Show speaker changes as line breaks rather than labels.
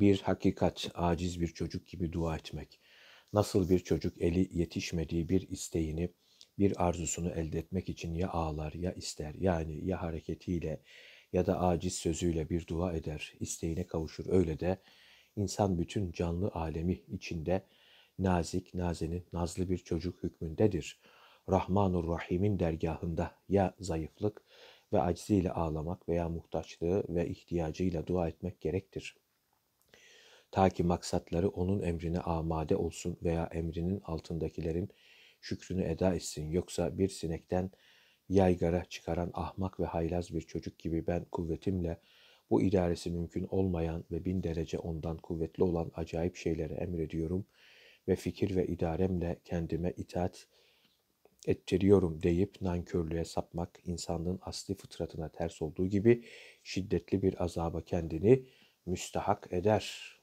bir hakikat, aciz bir çocuk gibi dua etmek. Nasıl bir çocuk eli yetişmediği bir isteğini, bir arzusunu elde etmek için ya ağlar ya ister yani ya hareketiyle ya da aciz sözüyle bir dua eder, isteğine kavuşur. Öyle de insan bütün canlı alemi içinde nazik, nazenin, nazlı bir çocuk hükmündedir. Rahmanur Rahim'in dergahında ya zayıflık ve aciziyle ağlamak veya muhtaçlığı ve ihtiyacıyla dua etmek gerektir.'' Ta ki maksatları onun emrine amade olsun veya emrinin altındakilerin şükrünü eda etsin. Yoksa bir sinekten yaygara çıkaran ahmak ve haylaz bir çocuk gibi ben kuvvetimle bu idaresi mümkün olmayan ve bin derece ondan kuvvetli olan acayip şeylere emrediyorum ve fikir ve idaremle kendime itaat ettiriyorum deyip nankörlüğe sapmak insanlığın asli fıtratına ters olduğu gibi şiddetli bir azaba kendini müstahak eder.''